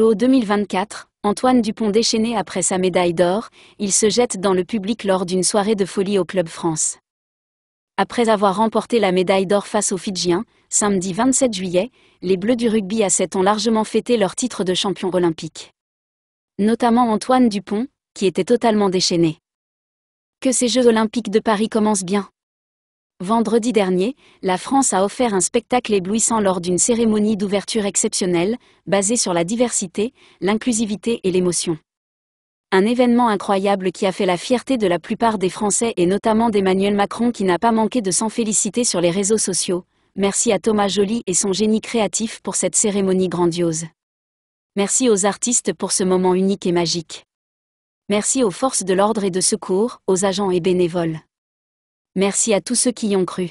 au 2024, Antoine Dupont déchaîné après sa médaille d'or, il se jette dans le public lors d'une soirée de folie au Club France. Après avoir remporté la médaille d'or face aux Fidjiens, samedi 27 juillet, les Bleus du rugby à 7 ont largement fêté leur titre de champion olympique. Notamment Antoine Dupont, qui était totalement déchaîné. Que ces Jeux olympiques de Paris commencent bien. Vendredi dernier, la France a offert un spectacle éblouissant lors d'une cérémonie d'ouverture exceptionnelle, basée sur la diversité, l'inclusivité et l'émotion. Un événement incroyable qui a fait la fierté de la plupart des Français et notamment d'Emmanuel Macron qui n'a pas manqué de s'en féliciter sur les réseaux sociaux. Merci à Thomas Joly et son génie créatif pour cette cérémonie grandiose. Merci aux artistes pour ce moment unique et magique. Merci aux forces de l'ordre et de secours, aux agents et bénévoles. Merci à tous ceux qui y ont cru.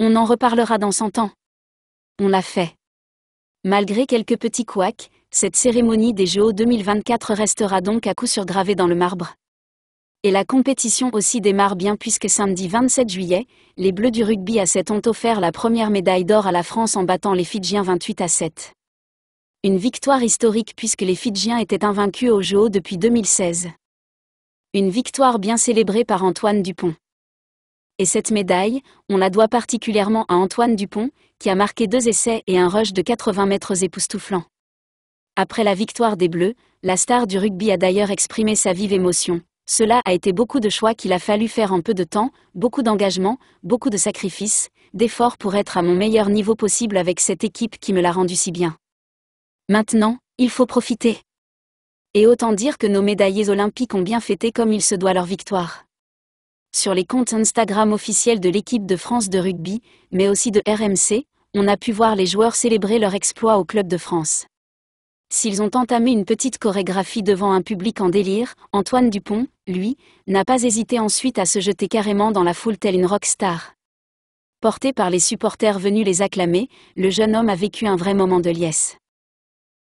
On en reparlera dans 100 ans. On l'a fait. Malgré quelques petits couacs, cette cérémonie des JO 2024 restera donc à coup sûr gravée dans le marbre. Et la compétition aussi démarre bien puisque samedi 27 juillet, les Bleus du rugby à 7 ont offert la première médaille d'or à la France en battant les Fidjiens 28 à 7. Une victoire historique puisque les Fidjiens étaient invaincus aux JO depuis 2016. Une victoire bien célébrée par Antoine Dupont et cette médaille, on la doit particulièrement à Antoine Dupont, qui a marqué deux essais et un rush de 80 mètres époustouflant. Après la victoire des Bleus, la star du rugby a d'ailleurs exprimé sa vive émotion. Cela a été beaucoup de choix qu'il a fallu faire en peu de temps, beaucoup d'engagement, beaucoup de sacrifices, d'efforts pour être à mon meilleur niveau possible avec cette équipe qui me l'a rendu si bien. Maintenant, il faut profiter. Et autant dire que nos médaillés olympiques ont bien fêté comme il se doit leur victoire sur les comptes Instagram officiels de l'équipe de France de rugby, mais aussi de RMC, on a pu voir les joueurs célébrer leur exploit au Club de France. S'ils ont entamé une petite chorégraphie devant un public en délire, Antoine Dupont, lui, n'a pas hésité ensuite à se jeter carrément dans la foule telle une rockstar. Porté par les supporters venus les acclamer, le jeune homme a vécu un vrai moment de liesse.